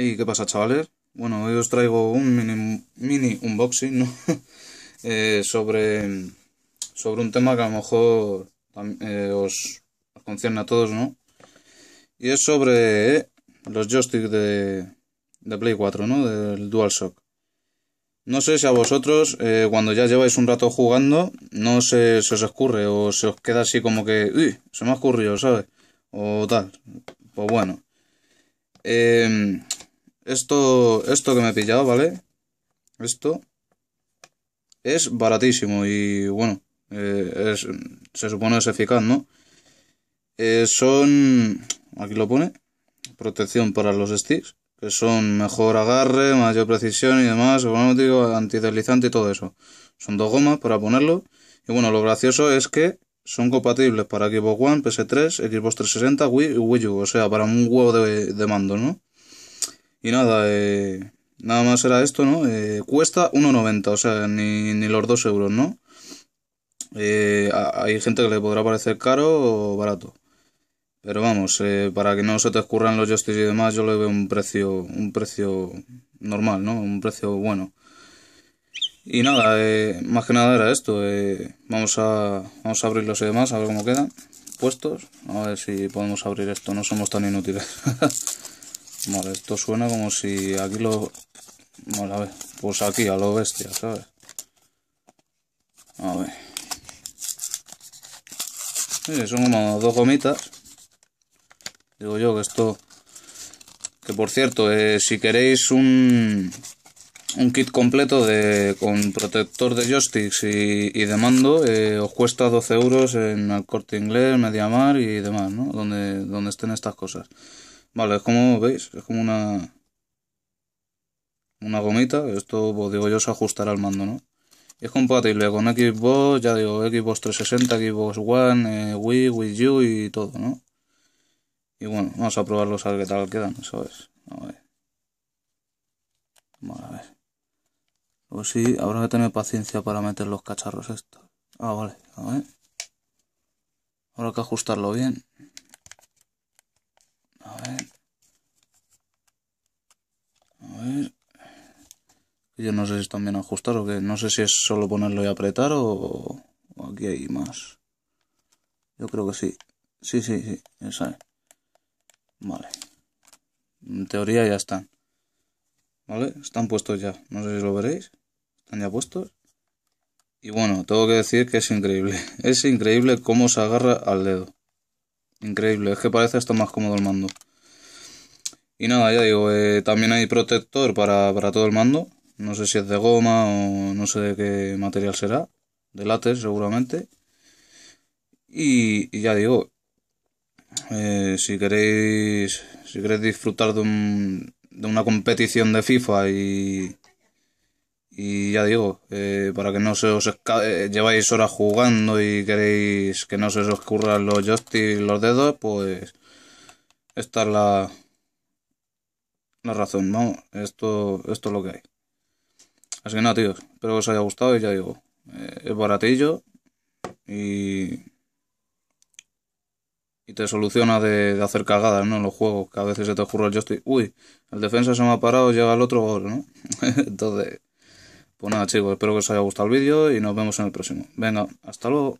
¿Y qué pasa, chavales? Bueno, hoy os traigo un mini, unboxing, eh, sobre, sobre un tema que a lo mejor eh, os, concierne a todos, ¿no? Y es sobre los joysticks de, Play 4, ¿no? Del DualShock. No sé si a vosotros, eh, cuando ya lleváis un rato jugando, no se os escurre o se os queda así como que, uy, se me ha escurrido, ¿sabes? O tal. Pues bueno. Eh, esto, esto que me he pillado, ¿vale? Esto es baratísimo y bueno, eh, es, se supone es eficaz, ¿no? Eh, son, aquí lo pone, protección para los sticks, que son mejor agarre, mayor precisión y demás, digo antideslizante y todo eso. Son dos gomas para ponerlo. Y bueno, lo gracioso es que son compatibles para Xbox One, PS3, Xbox 360, Wii y Wii U, o sea, para un huevo de mando, ¿no? Y nada, eh, nada más era esto, ¿no? Eh, cuesta 1,90, o sea, ni, ni los 2 euros, ¿no? Eh, hay gente que le podrá parecer caro o barato. Pero vamos, eh, para que no se te escurran los joysticks y demás, yo le veo un precio, un precio normal, ¿no? Un precio bueno. Y nada, más que nada era esto. vamos, a, vamos a abrirlos y demás, a ver cómo quedan. Puestos. A ver si podemos abrir esto, no somos tan inútiles. esto suena como si aquí lo... Vale, a ver. Pues aquí, a lo bestia, ¿sabes? A ver. Sí, son como dos gomitas. Digo yo que esto... Que por cierto, eh, si queréis un, un kit completo de, con protector de joysticks y, de mando, eh, os cuesta 12 euros en el corte inglés, Mediamar y demás, ¿no? Donde, donde estén estas cosas. Vale, es como veis, es como una una gomita, esto pues, digo yo se ajustará al mando, ¿no? es compatible con Xbox, ya digo, Xbox 360, Xbox One, eh, Wii, Wii U y todo, ¿no? Y bueno, vamos a probarlos a ver qué tal quedan, eso es. A ver. a ver. Pues sí, habrá que tener paciencia para meter los cacharros estos. Ah, vale, a ver. Habrá que ajustarlo bien. A ver. A ver. Yo no sé si están bien ajustar o que no sé si es solo ponerlo y apretar o, aquí hay más. Yo creo que sí. Sí, sí, sí, esa es. Vale. En teoría ya están. ¿Vale? Están puestos ya. No sé si lo veréis. Están ya puestos. Y bueno, tengo que decir que es increíble. Es increíble cómo se agarra al dedo. Increíble. Es que parece hasta más cómodo el mando. Y nada, ya digo, eh, también hay protector para, todo el mando. No sé si es de goma o no sé de qué material será. De látex seguramente. Y, ya digo, eh, si queréis si queréis disfrutar de, una competición de FIFA y, y ya digo, eh, para que no se os lleváis horas jugando y queréis que no se os ocurran los y los dedos, pues esta es la, la razón, vamos, esto, esto es lo que hay. Así que nada, tíos, espero que os haya gustado y ya digo, eh, es baratillo y, y te soluciona de, hacer cagadas, ¿no? En los juegos, que a veces se te ocurre el estoy uy, el defensa se me ha parado, llega el otro gol, ¿no? Entonces, pues nada, chicos, espero que os haya gustado el vídeo y nos vemos en el próximo. Venga, hasta luego.